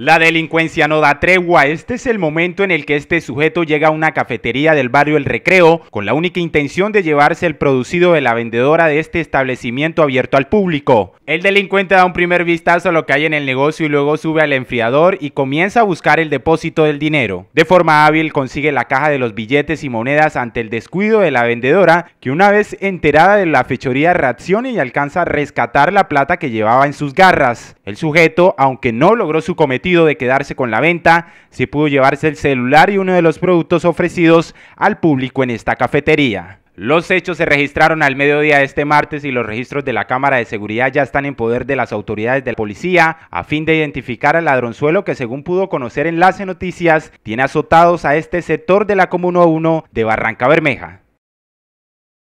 La delincuencia no da tregua. Este es el momento en el que este sujeto llega a una cafetería del barrio El Recreo con la única intención de llevarse el producido de la vendedora de este establecimiento abierto al público. El delincuente da un primer vistazo a lo que hay en el negocio y luego sube al enfriador y comienza a buscar el depósito del dinero. De forma hábil consigue la caja de los billetes y monedas ante el descuido de la vendedora que una vez enterada de la fechoría reacciona y alcanza a rescatar la plata que llevaba en sus garras. El sujeto, aunque no logró su cometido, de quedarse con la venta, si pudo llevarse el celular y uno de los productos ofrecidos al público en esta cafetería. Los hechos se registraron al mediodía de este martes y los registros de la Cámara de Seguridad ya están en poder de las autoridades de la policía a fin de identificar al ladronzuelo que según pudo conocer Enlace Noticias tiene azotados a este sector de la Comuna 1 de Barranca Bermeja.